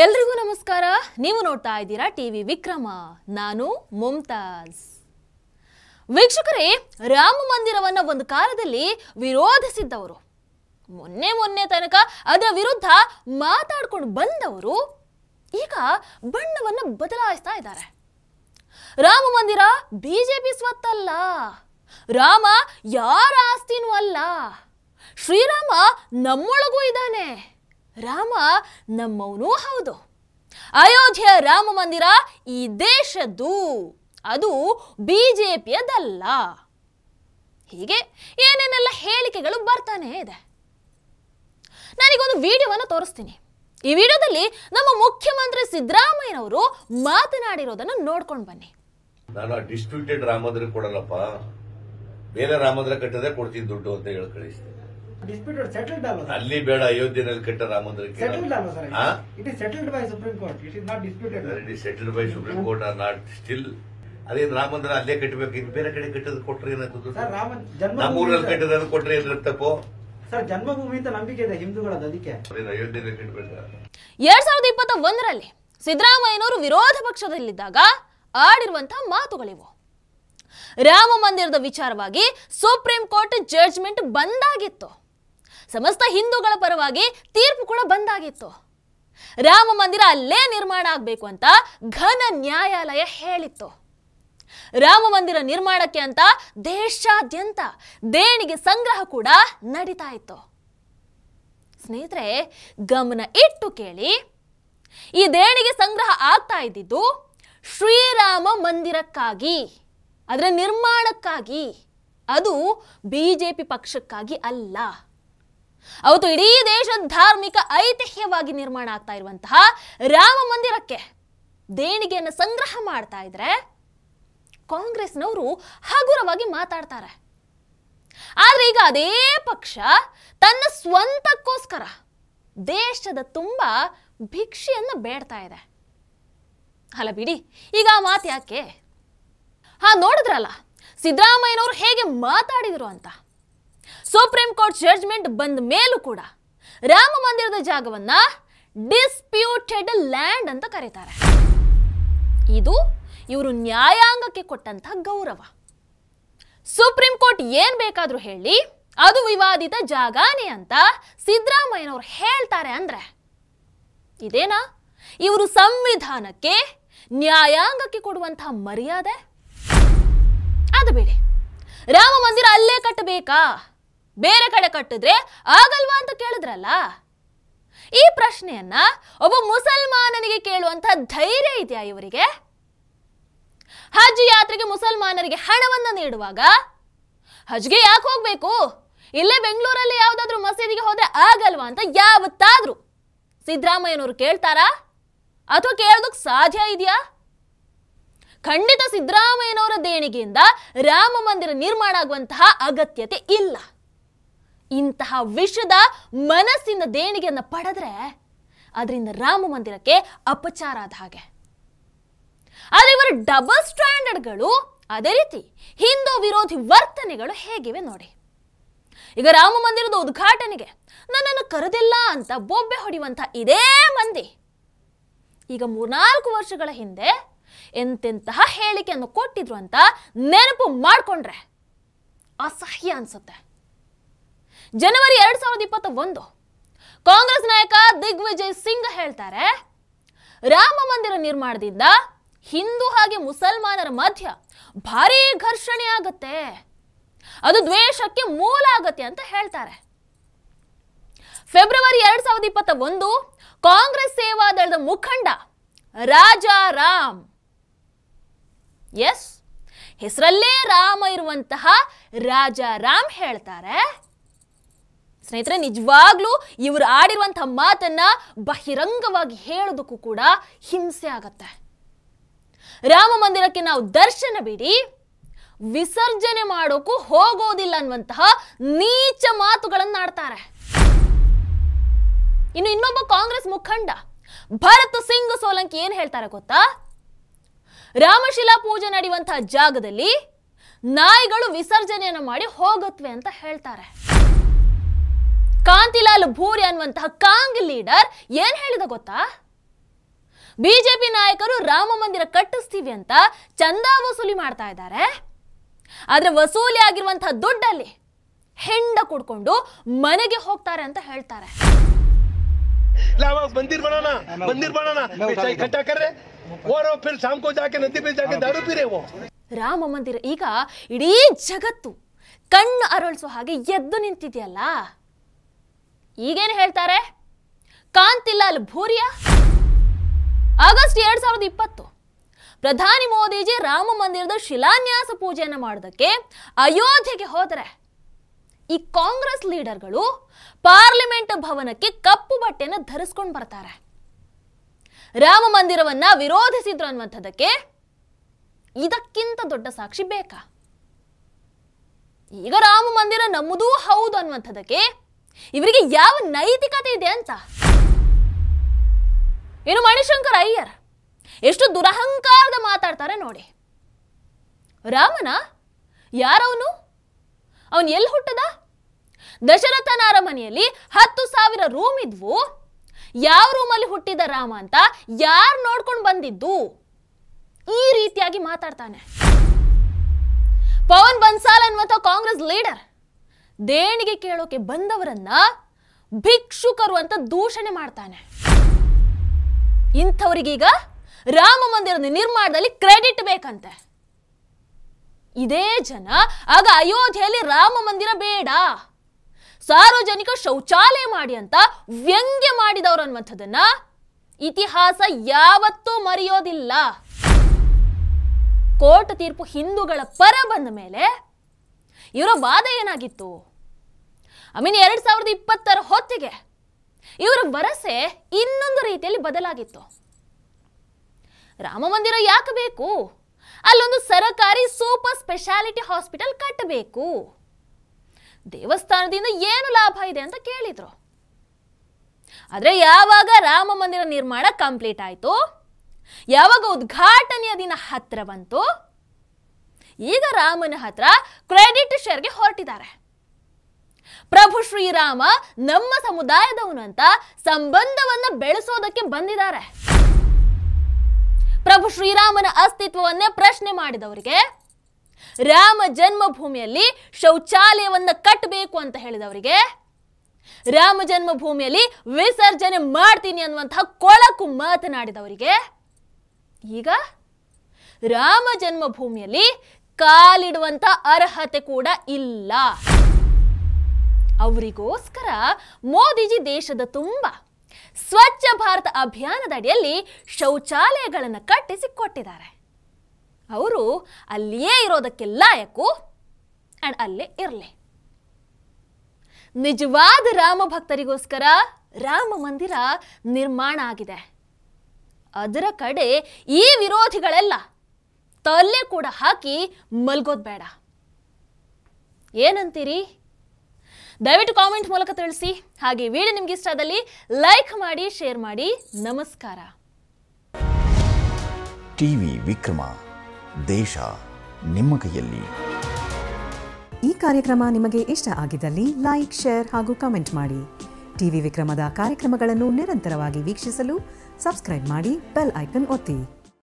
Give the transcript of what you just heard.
ಎಲ್ರಿಗೂ ನಮಸ್ಕಾರ ನೀವು ನೋಡ್ತಾ ಇದ್ದೀರಾ ಟಿವಿ ವಿಕ್ರಮ ನಾನು ಮುಮ್ತಾಜ್ ವೀಕ್ಷಕರೇ ರಾಮ ಮಂದಿರವನ್ನ ಒಂದು ಕಾಲದಲ್ಲಿ ವಿರೋಧಿಸಿದ್ದವರು ಮೊನ್ನೆ ಮೊನ್ನೆ ತನಕ ಅದರ ವಿರುದ್ಧ ಮಾತಾಡ್ಕೊಂಡು ಬಂದವರು ಈಗ ಬಣ್ಣವನ್ನು ಬದಲಾಯಿಸ್ತಾ ಇದ್ದಾರೆ ರಾಮ ಮಂದಿರ ಬಿಜೆಪಿ ಸ್ವತ್ತಲ್ಲ ರಾಮ ಯಾರ ಆಸ್ತಿನೂ ಅಲ್ಲ ಶ್ರೀರಾಮ ನಮ್ಮೊಳಗೂ ಇದ್ದಾನೆ ರಾಮ ನಮ್ಮವನೂ ಹೌದು ಅಯೋಧ್ಯೆಯ ರಾಮ ಮಂದಿರ ಈ ದೇಶದ್ದು ಅದು ಬಿ ಜೆ ಪಿಯದಲ್ಲ ಹೀಗೆ ಏನೇನೆಲ್ಲ ಹೇಳಿಕೆಗಳು ಬರ್ತಾನೆ ಇದೆ ನಾನೀಗೊಂದು ವಿಡಿಯೋವನ್ನು ತೋರಿಸ್ತೀನಿ ಈ ವಿಡಿಯೋದಲ್ಲಿ ನಮ್ಮ ಮುಖ್ಯಮಂತ್ರಿ ಸಿದ್ದರಾಮಯ್ಯನವರು ಮಾತನಾಡಿರೋದನ್ನು ನೋಡ್ಕೊಂಡು ಬನ್ನಿ ನಾನು ಡಿಸ್ಟ್ರಿಬ್ಯೂಟೆಡ್ ಕೊಡಲ್ಲಪ್ಪ ಬೇರೆ ರಾಮದ್ರ ಕಟ್ಟದೆ ಕೊಡ್ತೀನಿ ದುಡ್ಡು ಅಂತ ಹೇಳಿ ಕಳಿಸ್ತೇನೆ ಡಿಸ್ಪ್ಯೂಟ್ ಸೆಟಲ್ಡ್ ಅಲ್ಲ ಅಲ್ಲಿ ಬೇಡ ಅಯೋಧ್ಯೆಯಲ್ಲಿ ಕಟ್ಟ ರಾಮ ಸೆಟಲ್ಡ್ ಅಲ್ಲ sir it is settled by Supreme Court it is not disputed it is settled by Supreme Court are not still ಅದೇ ರಾಮ ಅಲ್ಲೇ ಕಟ್ಟಬೇಕು ಇದು ಬೇರೆ ಕಡೆ ಕಟ್ಟದ್ ಕೊಟ್ರೆ ಏನಾಗ್ತದೆ ಸರ್ ರಾಮ ಜನ್ಮ ನಮ್ಮೂರಲ್ಲಿ ಕಟ್ಟದ ಕೊಟ್ರೆ ಏನ್ ತಪ್ಪು ಸರ್ ಜನ್ಮಭೂಮಿ ಅಂತ ನಂಬಿಕೆ ಇದೆ ಹಿಂದೂಗಳದ್ದು ಅದಕ್ಕೆ ಅಯೋಧ್ಯೆಯಲ್ಲಿ ಕಟ್ಟಬೇಕು ಎರಡ್ ಸಾವಿರದ ಇಪ್ಪತ್ತ ಒಂದರಲ್ಲಿ ಸಿದ್ದರಾಮಯ್ಯನವರು ವಿರೋಧ ಪಕ್ಷದಲ್ಲಿದ್ದಾಗ ಆಡಿರುವಂತಹ ಮಾತುಗಳಿವು ರಾಮ ಮಂದಿರದ ವಿಚಾರವಾಗಿ ಸುಪ್ರೀಂ ಕೋರ್ಟ್ ಜಡ್ಜ್ಮೆಂಟ್ ಬಂದಾಗಿತ್ತು ಸಮಸ್ತ ಹಿಂದೂಗಳ ಪರವಾಗಿ ತೀರ್ಪು ಕೂಡ ಬಂದಾಗಿತ್ತು ರಾಮ ಮಂದಿರ ಅಲ್ಲೇ ನಿರ್ಮಾಣ ಆಗಬೇಕು ಅಂತ ಘನ ನ್ಯಾಯಾಲಯ ಹೇಳಿತ್ತು ರಾಮ ಮಂದಿರ ನಿರ್ಮಾಣಕ್ಕೆ ಅಂತ ದೇಶಾದ್ಯಂತ ದೇಣಿಗೆ ಸಂಗ್ರಹ ಕೂಡ ನಡೀತಾ ಇತ್ತು ಸ್ನೇಹಿತರೆ ಗಮನ ಇಟ್ಟು ಕೇಳಿ ಈ ದೇಣಿಗೆ ಸಂಗ್ರಹ ಆಗ್ತಾ ಇದ್ದಿದ್ದು ಶ್ರೀರಾಮ ಮಂದಿರಕ್ಕಾಗಿ ಅದರ ನಿರ್ಮಾಣಕ್ಕಾಗಿ ಅದು ಬಿಜೆಪಿ ಪಕ್ಷಕ್ಕಾಗಿ ಅಲ್ಲ ಅವತ್ತು ಇಡೀ ದೇಶ ಧಾರ್ಮಿಕ ಐತಿಹ್ಯವಾಗಿ ನಿರ್ಮಾಣ ಆಗ್ತಾ ಇರುವಂತಹ ರಾಮ ಮಂದಿರಕ್ಕೆ ದೇಣಿಗೆಯನ್ನು ಸಂಗ್ರಹ ಮಾಡ್ತಾ ಇದ್ರೆ ಕಾಂಗ್ರೆಸ್ನವರು ಹಗುರವಾಗಿ ಮಾತಾಡ್ತಾರೆ ಆದ್ರೆ ಈಗ ಅದೇ ಪಕ್ಷ ತನ್ನ ಸ್ವಂತಕ್ಕೋಸ್ಕರ ದೇಶದ ತುಂಬಾ ಭಿಕ್ಷೆಯನ್ನು ಬೇಡ್ತಾ ಇದೆ ಅಲ್ಲ ಬಿಡಿ ಈಗ ಆ ಮಾತು ಯಾಕೆ ಹಾ ನೋಡಿದ್ರಲ್ಲ ಸಿದ್ದರಾಮಯ್ಯನವರು ಹೇಗೆ ಮಾತಾಡಿದ್ರು ಅಂತ ಸುಪ್ರೀಂ ಕೋರ್ಟ್ ಜಡ್ಜ್ಮೆಂಟ್ ಬಂದ ಮೇಲೂ ಕೂಡ ರಾಮ ಮಂದಿರದ ಜಾಗವನ್ನ ಡಿಸ್ಪ್ಯೂಟೆಡ್ ಲ್ಯಾಂಡ್ ಅಂತ ಕರೀತಾರೆ ಇದು ಇವರು ನ್ಯಾಯಾಂಗಕ್ಕೆ ಕೊಟ್ಟಂತ ಗೌರವ ಸುಪ್ರೀಂ ಕೋರ್ಟ್ ಏನ್ ಬೇಕಾದ್ರೂ ಹೇಳಿ ಅದು ವಿವಾದಿತ ಜಾಗಾನೇ ಅಂತ ಸಿದ್ದರಾಮಯ್ಯನವರು ಹೇಳ್ತಾರೆ ಅಂದ್ರೆ ಇದೇನಾ ಇವರು ಸಂವಿಧಾನಕ್ಕೆ ನ್ಯಾಯಾಂಗಕ್ಕೆ ಕೊಡುವಂತಹ ಮರ್ಯಾದೆ ಅದು ಬೇಡಿ ರಾಮ ಮಂದಿರ ಅಲ್ಲೇ ಕಟ್ಟಬೇಕಾ ಬೇರೆ ಕಡೆ ಕಟ್ಟಿದ್ರೆ ಆಗಲ್ವಾ ಅಂತ ಕೇಳಿದ್ರಲ್ಲ ಈ ಪ್ರಶ್ನೆಯನ್ನ ಒಬ್ಬ ಮುಸಲ್ಮಾನನಿಗೆ ಕೇಳುವಂತ ಧೈರ್ಯ ಇದೆಯಾ ಇವರಿಗೆ ಹಜ್ ಯಾತ್ರೆಗೆ ಮುಸಲ್ಮಾನರಿಗೆ ಹಣವನ್ನು ನೀಡುವಾಗ ಹಜ್ಗೆ ಯಾಕೆ ಹೋಗ್ಬೇಕು ಇಲ್ಲೇ ಬೆಂಗಳೂರಲ್ಲಿ ಯಾವ್ದಾದ್ರು ಮಸೀದಿಗೆ ಹೋದ್ರೆ ಆಗಲ್ವಾ ಅಂತ ಯಾವತ್ತಾದ್ರು ಸಿದ್ದರಾಮಯ್ಯನವರು ಕೇಳ್ತಾರಾ ಅಥವಾ ಕೇಳೋದಕ್ಕೆ ಸಾಧ್ಯ ಇದೆಯಾ ಖಂಡಿತ ಸಿದ್ದರಾಮಯ್ಯನವರ ದೇಣಿಗೆಯಿಂದ ರಾಮ ಮಂದಿರ ನಿರ್ಮಾಣ ಆಗುವಂತಹ ಅಗತ್ಯತೆ ಇಲ್ಲ ಇಂತಹ ವಿಷದ ಮನಸ್ಸಿನ ದೇಣಿಗೆಯನ್ನು ಪಡೆದ್ರೆ ಅದರಿಂದ ರಾಮ ಮಂದಿರಕ್ಕೆ ಅಪಚಾರ ಆದ ಹಾಗೆ ಆದರೆ ಇವರ ಡಬಲ್ ಸ್ಟ್ಯಾಂಡರ್ಡ್ಗಳು ಅದೇ ರೀತಿ ಹಿಂದೂ ವಿರೋಧಿ ವರ್ತನೆಗಳು ಹೇಗಿವೆ ನೋಡಿ ಈಗ ರಾಮ ಮಂದಿರದ ಉದ್ಘಾಟನೆಗೆ ನನ್ನನ್ನು ಕರೆದಿಲ್ಲ ಅಂತ ಬೊಬ್ಬೆ ಹೊಡೆಯುವಂಥ ಇದೇ ಮಂದಿ ಈಗ ಮೂರ್ನಾಲ್ಕು ವರ್ಷಗಳ ಹಿಂದೆ ಎಂತೆಂತಹ ಹೇಳಿಕೆಯನ್ನು ಕೊಟ್ಟಿದ್ರು ಅಂತ ನೆನಪು ಮಾಡಿಕೊಂಡ್ರೆ ಅಸಹ್ಯ ಅನ್ಸುತ್ತೆ ಜನವರಿ ಎರಡ್ ಸಾವಿರದ ಇಪ್ಪತ್ತ ಒಂದು ಕಾಂಗ್ರೆಸ್ ನಾಯಕ ದಿಗ್ವಿಜಯ್ ಸಿಂಗ್ ಹೇಳ್ತಾರೆ ರಾಮ ಮಂದಿರ ನಿರ್ಮಾಣದಿಂದ ಹಿಂದೂ ಹಾಗೆ ಮುಸಲ್ಮಾನರ ಮಧ್ಯ ಭಾರೀ ಘರ್ಷಣೆ ಆಗತ್ತೆ ಅದು ದ್ವೇಷಕ್ಕೆ ಮೂಲ ಆಗತ್ತೆ ಅಂತ ಹೇಳ್ತಾರೆ ಫೆಬ್ರವರಿ ಎರಡ್ ಸಾವಿರದ ಇಪ್ಪತ್ತ ಒಂದು ಕಾಂಗ್ರೆಸ್ ಸೇವಾದಳದ ಮುಖಂಡ ರಾಜಾರಾಮ್ ಎಸ್ ಹೆಸರಲ್ಲೇ ರಾಮ ಇರುವಂತಹ ರಾಜಾರಾಮ್ ಹೇಳ್ತಾರೆ ಸ್ನೇಹಿತರೆ ನಿಜವಾಗ್ಲೂ ಇವರು ಆಡಿರುವಂತಹ ಮಾತನ್ನ ಬಹಿರಂಗವಾಗಿ ಹೇಳೋದಕ್ಕೂ ಕೂಡ ಹಿಂಸೆ ಆಗತ್ತೆ ರಾಮ ಮಂದಿರಕ್ಕೆ ನಾವು ದರ್ಶನ ಬಿಡಿ ವಿಸರ್ಜನೆ ಮಾಡೋಕ್ಕೂ ಹೋಗೋದಿಲ್ಲ ಅನ್ನುವಂತಹ ನೀಚ ಮಾತುಗಳನ್ನು ಆಡ್ತಾರೆ ಇನ್ನು ಇನ್ನೊಬ್ಬ ಕಾಂಗ್ರೆಸ್ ಮುಖಂಡ ಭರತ್ ಸಿಂಗ್ ಸೋಲಂಕಿ ಏನ್ ಹೇಳ್ತಾರೆ ಗೊತ್ತಾ ರಾಮಶಿಲಾ ಪೂಜೆ ನಡೆಯುವಂತಹ ಜಾಗದಲ್ಲಿ ನಾಯಿಗಳು ವಿಸರ್ಜನೆಯನ್ನು ಮಾಡಿ ಹೋಗುತ್ತವೆ ಅಂತ ಹೇಳ್ತಾರೆ ಕಾಂತಿಲಾಲ್ ಭೂರಿ ಅನ್ನುವಂತಹ ಕಾಂಗ್ ಲೀಡರ್ ಏನ್ ಹೇಳಿದ ಗೊತ್ತಾ ಬಿಜೆಪಿ ನಾಯಕರು ರಾಮ ಮಂದಿರ ಕಟ್ಟಿಸ್ತೀವಿ ಅಂತ ಚಂದಾ ವಸೂಲಿ ಮಾಡ್ತಾ ಇದ್ದಾರೆ ಆದ್ರೆ ವಸೂಲಿ ಆಗಿರುವಂತಹ ದುಡ್ಡಲ್ಲಿ ಹೆಂಡ ಕುಡ್ಕೊಂಡು ಮನೆಗೆ ಹೋಗ್ತಾರೆ ಅಂತ ಹೇಳ್ತಾರೆ ರಾಮ ಮಂದಿರ ಈಗ ಇಡೀ ಜಗತ್ತು ಕಣ್ಣು ಅರಳಿಸೋ ಹಾಗೆ ಎದ್ದು ನಿಂತಿದೆಯಲ್ಲ ಈಗೇನು ಹೇಳ್ತಾರೆ ಕಾಂತಿಲ್ಲ ಅಲ್ಲಿ ಆಗಸ್ಟ್ ಎರಡ್ ಸಾವಿರದ ಇಪ್ಪತ್ತು ಪ್ರಧಾನಿ ಮೋದಿಜಿ ರಾಮ ಮಂದಿರದ ಶಿಲಾನ್ಯಾಸ ಪೂಜೆಯನ್ನು ಮಾಡೋದಕ್ಕೆ ಅಯೋಧ್ಯೆಗೆ ಹೋದರೆ ಈ ಕಾಂಗ್ರೆಸ್ ಲೀಡರ್ಗಳು ಪಾರ್ಲಿಮೆಂಟ್ ಭವನಕ್ಕೆ ಕಪ್ಪು ಬಟ್ಟೆಯನ್ನು ಧರಿಸ್ಕೊಂಡು ಬರ್ತಾರೆ ರಾಮ ಮಂದಿರವನ್ನ ವಿರೋಧಿಸಿದ್ರು ಅನ್ನುವಂಥದ್ದಕ್ಕೆ ಇದಕ್ಕಿಂತ ದೊಡ್ಡ ಸಾಕ್ಷಿ ಬೇಕಾ ಈಗ ರಾಮ ಮಂದಿರ ನಮ್ಮದೂ ಹೌದು ಅನ್ನುವಂಥದ್ದಕ್ಕೆ ಇವರಿಗೆ ಯಾವ ನೈತಿಕತೆ ಇದೆ ಅಂತ ಏನು ಮಣಿಶಂಕರ್ ಅಯ್ಯರ್ ಎಷ್ಟು ದುರಹಂಕಾರದ ಮಾತಾಡ್ತಾರೆ ನೋಡಿ ರಾಮನ ಯಾರವನು ಅವನು ಎಲ್ಲಿ ಹುಟ್ಟದ ದಶರಥನ ಅರಮನೆಯಲ್ಲಿ ಹತ್ತು ಸಾವಿರ ರೂಮ್ ಇದ್ವು ಯಾವ ರೂಮಲ್ಲಿ ಹುಟ್ಟಿದ ರಾಮ ಅಂತ ಯಾರು ನೋಡ್ಕೊಂಡು ಬಂದಿದ್ದು ಈ ರೀತಿಯಾಗಿ ಮಾತಾಡ್ತಾನೆ ಪವನ್ ಬನ್ಸಾಲ್ ಅನ್ನುವಂಥ ಕಾಂಗ್ರೆಸ್ ಲೀಡರ್ ದೇಣಿಗೆ ಕೇಳೋಕೆ ಬಂದವರನ್ನ ಭಿಕ್ಷುಕರು ಅಂತ ದೂಷಣೆ ಮಾಡ್ತಾನೆ ಇಂಥವರಿಗೀಗ ರಾಮ ಮಂದಿರ ನಿರ್ಮಾಣದಲ್ಲಿ ಕ್ರೆಡಿಟ್ ಬೇಕಂತೆ ಇದೇ ಜನ ಆಗ ಅಯೋಧ್ಯೆಯಲ್ಲಿ ರಾಮ ಮಂದಿರ ಬೇಡ ಸಾರ್ವಜನಿಕ ಶೌಚಾಲಯ ಮಾಡಿ ಅಂತ ವ್ಯಂಗ್ಯ ಮಾಡಿದವರು ಅನ್ನುವಂಥದ್ದನ್ನ ಇತಿಹಾಸ ಯಾವತ್ತೂ ಮರೆಯೋದಿಲ್ಲ ಕೋರ್ಟ್ ತೀರ್ಪು ಹಿಂದೂಗಳ ಪರ ಬಂದ ಮೇಲೆ ಇವರ ವಾದ ಏನಾಗಿತ್ತು ಐ ಮೀನ್ ಎರಡು ಸಾವಿರದ ಇಪ್ಪತ್ತರ ಹೊತ್ತಿಗೆ ಇವರ ಭರಸೆ ಇನ್ನೊಂದು ರೀತಿಯಲ್ಲಿ ಬದಲಾಗಿತ್ತು ರಾಮ ಮಂದಿರ ಯಾಕೆ ಬೇಕು ಅಲ್ಲೊಂದು ಸರಕಾರಿ ಸೂಪರ್ ಸ್ಪೆಷಾಲಿಟಿ ಹಾಸ್ಪಿಟಲ್ ಕಟ್ಟಬೇಕು ದೇವಸ್ಥಾನದಿಂದ ಏನು ಲಾಭ ಇದೆ ಅಂತ ಕೇಳಿದ್ರು ಆದರೆ ಯಾವಾಗ ರಾಮ ಮಂದಿರ ನಿರ್ಮಾಣ ಕಂಪ್ಲೀಟ್ ಆಯಿತು ಯಾವಾಗ ಉದ್ಘಾಟನೆಯ ದಿನ ಹತ್ರ ಬಂತು ಈಗ ರಾಮನ ಹತ್ರ ಕ್ರೆಡಿಟ್ ಶೇರ್ಗೆ ಹೊರಟಿದ್ದಾರೆ ಪ್ರಭು ಶ್ರೀರಾಮ ನಮ್ಮ ಸಮುದಾಯದವನು ಅಂತ ಸಂಬಂಧವನ್ನ ಬೆಳೆಸೋದಕ್ಕೆ ಬಂದಿದ್ದಾರೆ ಪ್ರಭು ಶ್ರೀರಾಮನ ಅಸ್ತಿತ್ವವನ್ನೇ ಪ್ರಶ್ನೆ ಮಾಡಿದವರಿಗೆ ರಾಮ ಜನ್ಮಭೂಮಿಯಲ್ಲಿ ಶೌಚಾಲಯವನ್ನ ಕಟ್ಟಬೇಕು ಅಂತ ಹೇಳಿದವರಿಗೆ ರಾಮ ಜನ್ಮಭೂಮಿಯಲ್ಲಿ ವಿಸರ್ಜನೆ ಮಾಡ್ತೀನಿ ಅನ್ನುವಂತಹ ಕೊಳಕು ಮಾತನಾಡಿದವರಿಗೆ ಈಗ ರಾಮ ಜನ್ಮಭೂಮಿಯಲ್ಲಿ ಕಾಲಿಡುವಂತ ಅರ್ಹತೆ ಕೂಡ ಇಲ್ಲ ಅವರಿಗೋಸ್ಕರ ಮೋದಿಜಿ ದೇಶದ ತುಂಬ ಸ್ವಚ್ಛ ಭಾರತ ಅಭಿಯಾನದ ಅಡಿಯಲ್ಲಿ ಶೌಚಾಲಯಗಳನ್ನು ಕೊಟ್ಟಿದ್ದಾರೆ ಅವರು ಅಲ್ಲಿಯೇ ಇರೋದಕ್ಕೆ ಲಾಯಕು ಅಂಡ್ ಅಲ್ಲೇ ಇರಲಿ ನಿಜವಾದ ರಾಮ ಭಕ್ತರಿಗೋಸ್ಕರ ರಾಮ ಮಂದಿರ ನಿರ್ಮಾಣ ಆಗಿದೆ ಅದರ ಕಡೆ ಈ ವಿರೋಧಿಗಳೆಲ್ಲ ತಲೆ ಕೂಡ ಹಾಕಿ ಮಲ್ಗೋದ್ ಬೇಡ ಏನಂತೀರಿ ದಯವಿಟ್ಟು ಕಾಮೆಂಟ್ ಮೂಲಕ ತಿಳಿಸಿ ಹಾಗೆ ವಿಡಿಯೋ ನಿಮ್ಗೆ ಇಷ್ಟ ಆದಲ್ಲಿ ಲೈಕ್ ಮಾಡಿ ಶೇರ್ ಮಾಡಿ ನಮಸ್ಕಾರ ಟಿವಿ ವಿಕ್ರಮ ದೇಶ ನಿಮ್ಮ ಕೈಯಲ್ಲಿ ಈ ಕಾರ್ಯಕ್ರಮ ನಿಮಗೆ ಇಷ್ಟ ಆಗಿದ್ದಲ್ಲಿ ಲೈಕ್ ಶೇರ್ ಹಾಗೂ ಕಮೆಂಟ್ ಮಾಡಿ ಟಿವಿ ವಿಕ್ರಮದ ಕಾರ್ಯಕ್ರಮಗಳನ್ನು ನಿರಂತರವಾಗಿ ವೀಕ್ಷಿಸಲು ಸಬ್ಸ್ಕ್ರೈಬ್ ಮಾಡಿ ಬೆಲ್ ಐಕನ್ ಒತ್ತಿ